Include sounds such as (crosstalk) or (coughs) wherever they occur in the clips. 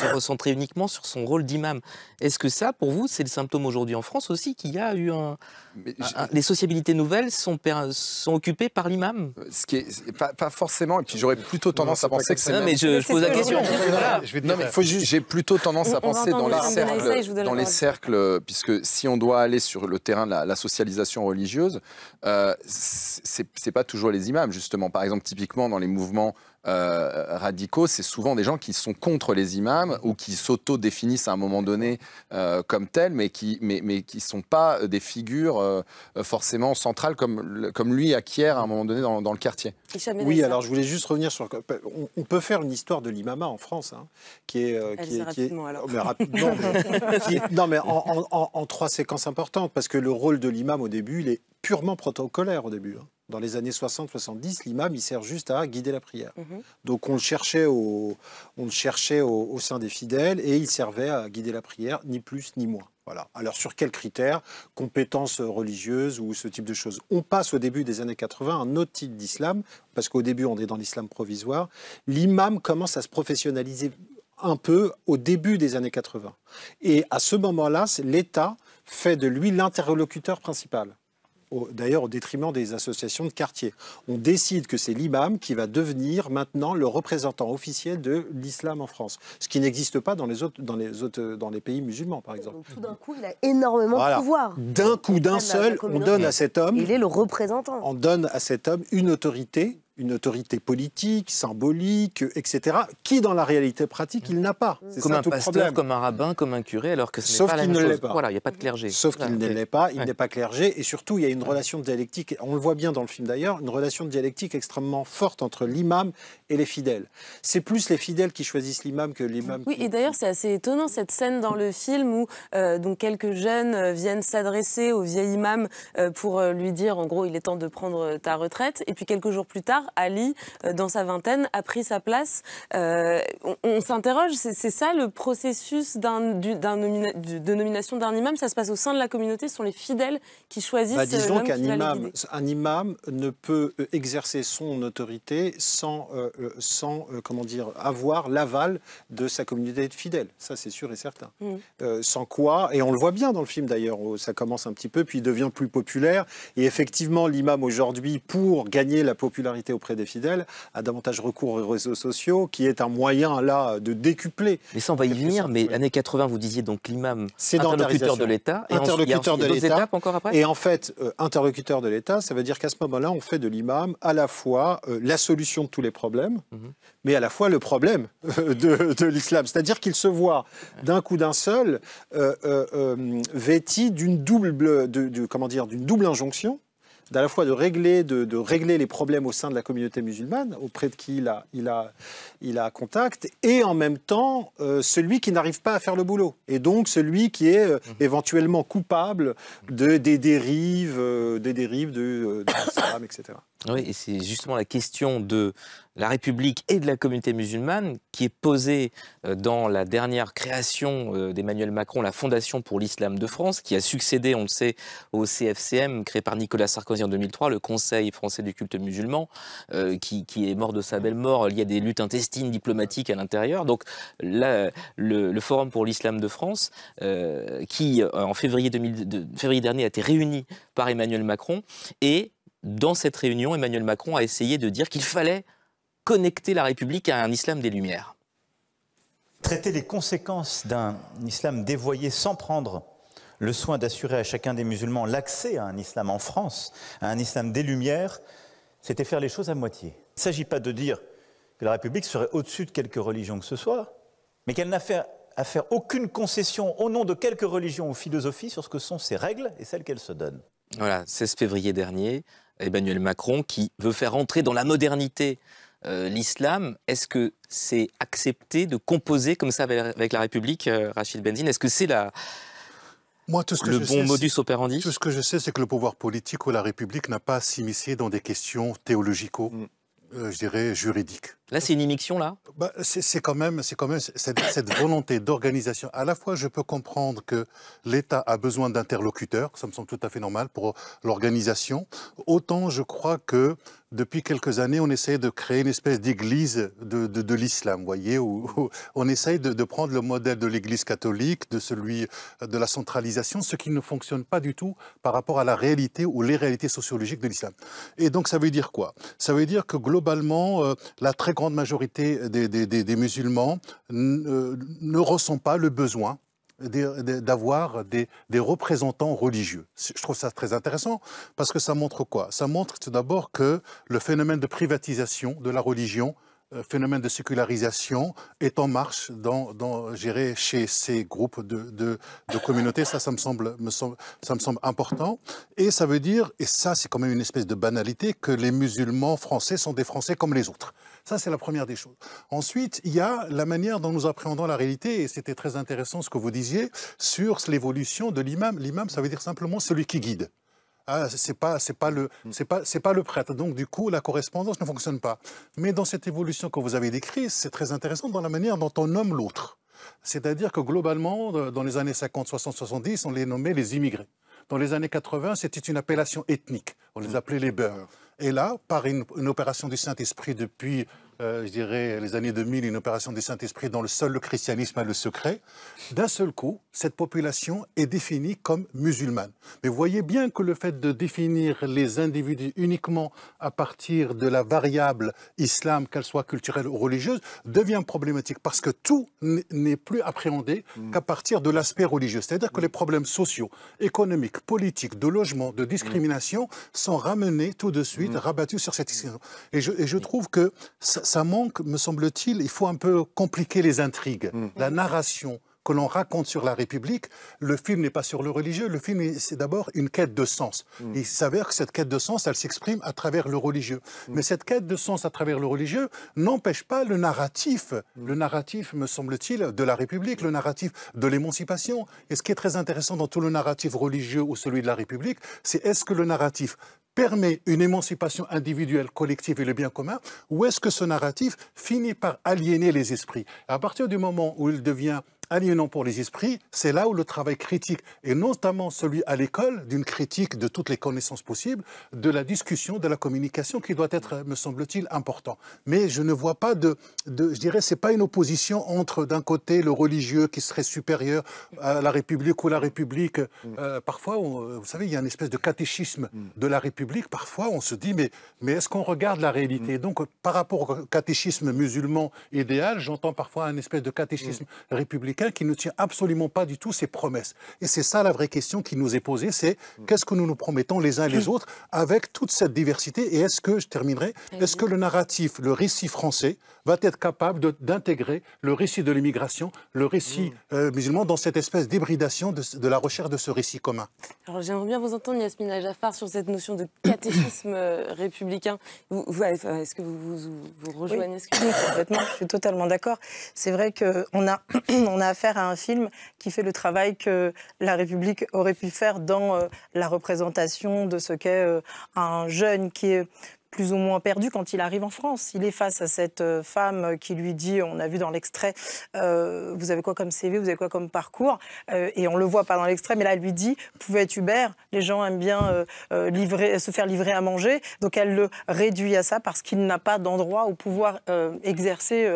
se recentrer uniquement sur son rôle d'imam. Est-ce que ça, pour vous, c'est le symptôme aujourd'hui en France aussi qu'il y a eu un... les sociabilités nouvelles sont, occupées par l'imam euh, Ce qui est pas, forcément, et puis j'aurais plutôt tendance à penser que c'est... Non, mais je, pose la question. j'ai plutôt tendance à penser dans les, cercles, puisque si on doit aller sur le terrain de la, socialisation religieuse, euh, ce c'est pas toujours les imams, justement. Par exemple, typiquement dans les mouvements euh, radicaux, c'est souvent des gens qui sont contre les imams ou qui s'auto-définissent à un moment donné euh, comme tels, mais qui ne mais, mais qui sont pas des figures euh, forcément centrales comme, comme lui acquiert à un moment donné dans, le quartier. Oui, alors je voulais juste revenir sur... On, peut faire une histoire de l'imama en France, hein, qui est... Qui est, qui Alors. Oh, non, mais (laughs) en, trois séquences importantes, parce que le rôle de l'imam au début, il est purement protocolaire au début. Hein dans les années 60-70, l'imam, il sert juste à guider la prière. Mhm. Donc on le cherchait, au, sein des fidèles et il servait à guider la prière, ni plus ni moins. Voilà. Alors sur quels critères Compétences religieuses ou ce type de choses On passe au début des années 80 à un autre type d'islam, parce qu'au début on est dans l'islam provisoire. L'imam commence à se professionnaliser un peu au début des années 80. Et à ce moment-là, l'État fait de lui l'interlocuteur principal d'ailleurs au détriment des associations de quartier. On décide que c'est l'imam qui va devenir maintenant le représentant officiel de l'islam en France, ce qui n'existe pas dans les, autres, dans, les autres, dans les pays musulmans, par exemple. tout d'un coup, il a énormément de pouvoir. D'un coup, d'un seul, on donne à cet homme... Il est le représentant. On donne à cet homme une autorité une autorité politique, symbolique, etc., qui dans la réalité pratique, il n'a pas. Mm. Comme un pasteur, comme un rabbin, comme un curé, alors que ce Sauf pas qu'il ne Voilà, il n'y a pas de clergé. Sauf qu'il ne l'est pas, il n'est pas clergé, et surtout, il y a une relation dialectique, on le voit bien dans le film d'ailleurs, une relation dialectique extrêmement forte entre l'imam et les fidèles. C'est plus les fidèles qui choisissent l'imam que l'imam Oui, et d'ailleurs, c'est assez étonnant cette scène dans le film où euh, donc quelques jeunes euh, viennent s'adresser au vieil imam euh, pour lui dire, en gros, il est temps de prendre ta retraite, et puis quelques jours plus tard, Ali, euh, dans sa vingtaine, a pris sa place. Euh, on, s'interroge, c'est ça le processus de nomination d'un imam Ça se passe au sein de la communauté, ce sont les fidèles qui choisissent. Bah, disons euh, qu'un imam, un imam ne peut exercer son autorité sans, sans comment dire, avoir l'aval de sa communauté de fidèles. Ça, c'est sûr et certain. Mmh. sans quoi, et on le voit bien dans le film d'ailleurs, oh, ça commence un petit peu, puis il devient plus populaire. Et effectivement, l'imam aujourd'hui, pour gagner la popularité auprès des fidèles, à davantage recours aux réseaux sociaux, qui est un moyen là de décupler. Mais ça, on va y venir. mais années 80, vous disiez donc l'imam, interlocuteur de l'État. Interlocuteur de l'État. Et en fait, euh, interlocuteur de l'État, ça veut dire qu'à ce moment-là, on fait de l'imam à la fois euh, la solution de tous les problèmes, mhm. mais à la fois le problème euh, de, l'islam. C'est-à-dire qu'il se voit d'un coup d'un seul vêti d'une double, de, comment dire, d'une double injonction d'à la fois de régler, de, régler les problèmes au sein de la communauté musulmane, auprès de qui il a, il a, il a contact, et en même temps euh, celui qui n'arrive pas à faire le boulot, et donc celui qui est euh, mhm. éventuellement coupable de, des dérives, euh, des dérives de, de l'islam, etc. Oui, et c'est justement la question de la République et de la communauté musulmane, qui est posée euh, dans la dernière création euh, d'Emmanuel Macron, la Fondation pour l'Islam de France, qui a succédé, on le sait, au CFCM, créé par Nicolas Sarkozy en 2003, le Conseil français du culte musulman, euh, qui, est mort de sa belle mort. Il y a des luttes intestines diplomatiques à l'intérieur. Donc, là, le, Forum pour l'Islam de France, qui, en février, février dernier, a été réuni par Emmanuel Macron, et dans cette réunion, Emmanuel Macron a essayé de dire qu'il fallait connecter la République à un islam des Lumières Traiter les conséquences d'un islam dévoyé sans prendre le soin d'assurer à chacun des musulmans l'accès à un islam en France, à un islam des Lumières, c'était faire les choses à moitié. Il ne s'agit pas de dire que la République serait au-dessus de quelque religion que ce soit, mais qu'elle n'a fait à faire aucune concession au nom de quelques religions ou philosophies sur ce que sont ses règles et celles qu'elle se donne. Voilà, 16 février dernier, Emmanuel Macron qui veut faire entrer dans la modernité euh, l'islam, est-ce que c'est accepté de composer comme ça avec la République, euh, Rachid Benzine Est-ce que c'est la... tout que le bon modus operandi Tout ce que je sais, c'est que le pouvoir politique ou la République n'a pas à s'immiscer dans des questions théologico, mm. euh, je dirais, juridiques. Là, c'est une immixtion, là bah, C'est quand même, quand même cette, cette volonté d'organisation. À la fois, je peux comprendre que l'État a besoin d'interlocuteurs, ça me semble tout à fait normal pour l'organisation. Autant, je crois que depuis quelques années, on essaye de créer une espèce d'église de, de, de l'islam, voyez, où, on essaye de, prendre le modèle de l'église catholique, de celui de la centralisation, ce qui ne fonctionne pas du tout par rapport à la réalité ou les réalités sociologiques de l'islam. Et donc, ça veut dire quoi Ça veut dire que globalement, euh, la très grande majorité des, musulmans euh, ne ressent pas le besoin d'avoir des, des, représentants religieux. Je trouve ça très intéressant parce que ça montre quoi Ça montre tout d'abord que le phénomène de privatisation de la religion euh, phénomène de sécularisation est en marche dans, gérer chez ces groupes de, communautés. Ça, ça me, semble, ça me semble important. Et ça veut dire, et ça, c'est quand même une espèce de banalité, que les musulmans français sont des Français comme les autres. Ça, c'est la première des choses. Ensuite, il y a la manière dont nous appréhendons la réalité, et c'était très intéressant ce que vous disiez, sur l'évolution de l'imam. L'imam, ça veut dire simplement celui qui guide ah, c'est pas, c'est pas le, c'est pas, c'est pas le prêtre. Donc du coup, la correspondance ne fonctionne pas. Mais dans cette évolution que vous avez décrite, c'est très intéressant dans la manière dont on nomme l'autre. C'est-à-dire que globalement, dans les années 50, 60, 70, on les nommait les immigrés. Dans les années 80, c'était une appellation ethnique. On les mm. appelait les beurs. Et là, par une opération du Saint-Esprit depuis euh, je dirais, les années 2000, une opération du Saint-Esprit dans le seul le christianisme a le secret. D'un seul coup, cette population est définie comme musulmane. Mais vous voyez bien que le fait de définir les individus uniquement à partir de la variable islam, qu'elle soit culturelle ou religieuse, devient problématique parce que tout n'est plus appréhendé mm. qu'à partir de l'aspect religieux. C'est-à-dire que les problèmes sociaux, économiques, politiques, de logement, de discrimination mm. sont ramenés tout de suite, mm. rabattus sur cette question. Et je, trouve que ça manque, me semble-t-il, il faut un peu compliquer les intrigues, mm. la narration que l'on raconte sur la République, le film n'est pas sur le religieux, le film, c'est d'abord une quête de sens. Mm. Il s'avère que cette quête de sens, elle s'exprime à travers le religieux. Mm. Mais cette quête de sens à travers le religieux n'empêche pas le narratif, le narratif, me semble-t-il, de la République, le narratif de l'émancipation. Et ce qui est très intéressant dans tout le narratif religieux ou celui de la République, c'est est-ce que le narratif permet une émancipation individuelle, collective et le bien commun, ou est-ce que ce narratif finit par aliéner les esprits À partir du moment où il devient aliénant pour les esprits, c'est là où le travail critique, et notamment celui à l'école, d'une critique de toutes les connaissances possibles, de la discussion, de la communication, qui doit être, me semble-t-il, important. Mais je ne vois pas de, de je dirais, c'est pas une opposition entre, d'un côté, le religieux qui serait supérieur à la République ou la République. Mm. Euh, parfois, euh, vous savez, il y a une espèce de catéchisme mm. de la République. Parfois, on se dit, mais, mais est-ce qu'on regarde la réalité mm. Donc, par rapport au catéchisme musulman idéal, j'entends parfois un espèce de catéchisme républicain qui ne tient absolument pas du tout ses promesses. Et c'est ça la vraie question qui nous est posée, c'est mm. qu'est-ce que nous nous promettons les uns et les mm. autres avec toute cette diversité Et est-ce que, je terminerai, eh est-ce que le narratif, le récit français va être capable d'intégrer le récit de l'immigration, le récit mm. euh, musulman dans cette espèce d'hybridation de, la recherche de ce récit commun Alors j'aimerais bien vous entendre, Yasmina Jaffar, sur cette notion de (coughs) catéchisme euh, républicain. Est-ce que vous, vous, rejoignez Complètement, (coughs) je suis totalement d'accord. C'est vrai qu'on on a (coughs) affaire à un film qui fait le travail que la République aurait pu faire dans euh, la représentation de ce qu'est euh, un jeune qui est plus ou moins perdu quand il arrive en France. Il est face à cette euh, femme qui lui dit, on a vu dans l'extrait, euh, vous avez quoi comme CV, vous avez quoi comme parcours, euh, et on le voit pas dans l'extrait, mais là elle lui dit, vous pouvez être Uber, les gens aiment bien se faire livrer à manger, donc elle le réduit à ça parce qu'il n'a pas d'endroit où pouvoir exercer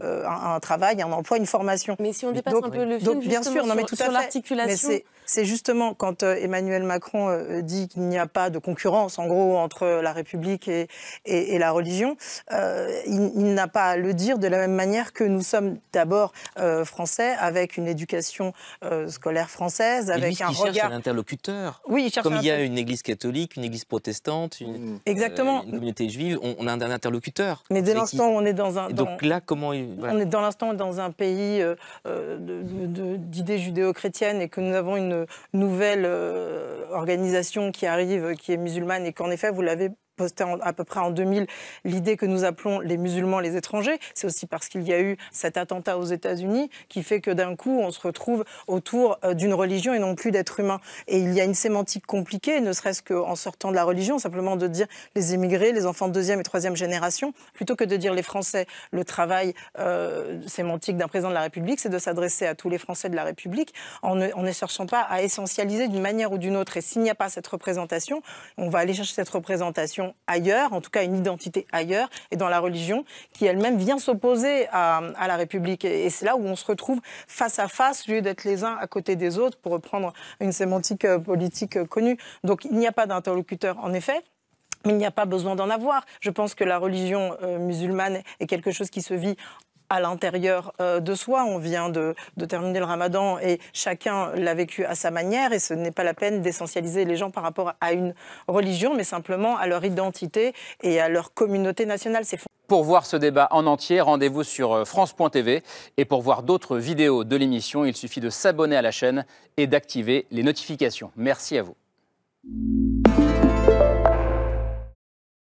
un, travail, un emploi, une formation. Mais si on dépasse un peu le film, donc, bien sûr, non mais tout l'articulation. C'est justement quand Emmanuel Macron dit qu'il n'y a pas de concurrence, en gros, entre la République et et, la religion, euh, il, n'a pas à le dire de la même manière que nous sommes d'abord euh, français, avec une éducation euh, scolaire française, avec un il regard. Cherche un interlocuteur. Oui, il cherche Comme il y a une église catholique, une église protestante, une, mm. communauté juive, on, a un interlocuteur. Mais dès l'instant où on est dans un. donc là, comment. On est dans l'instant dans un pays d'idées judéo-chrétiennes et que nous avons une nouvelle organisation qui arrive, qui est musulmane, et qu'en effet, vous l'avez posté à peu près en 2000 l'idée que nous appelons les musulmans les étrangers. C'est aussi parce qu'il y a eu cet attentat aux États-Unis qui fait que d'un coup, on se retrouve autour euh, d'une religion et non plus d'être humain. Et il y a une sémantique compliquée, ne serait-ce qu'en sortant de la religion, simplement de dire les immigrés, les enfants de deuxième et troisième génération, plutôt que de dire les Français. Le travail euh, sémantique d'un président de la République, c'est de s'adresser à tous les Français de la République en en ne cherchant pas à essentialiser d'une manière ou d'une autre. Et s'il n'y a pas cette représentation, on va aller chercher cette représentation ailleurs, en tout cas une identité ailleurs, et dans la religion, qui elle-même vient s'opposer à, la République. Et, c'est là où on se retrouve face à face, au lieu d'être les uns à côté des autres, pour reprendre une sémantique euh, politique euh, connue. Donc il n'y a pas d'interlocuteur, en effet. Mais il n'y a pas besoin d'en avoir. Je pense que la religion euh, musulmane est quelque chose qui se vit à l'intérieur euh, de soi. On vient de, terminer le ramadan et chacun l'a vécu à sa manière et ce n'est pas la peine d'essentialiser les gens par rapport à une religion, mais simplement à leur identité et à leur communauté nationale. C'est pour voir ce débat en entier, rendez-vous sur euh, France.tv. Et pour voir d'autres vidéos de l'émission, il suffit de s'abonner à la chaîne et d'activer les notifications. Merci à vous.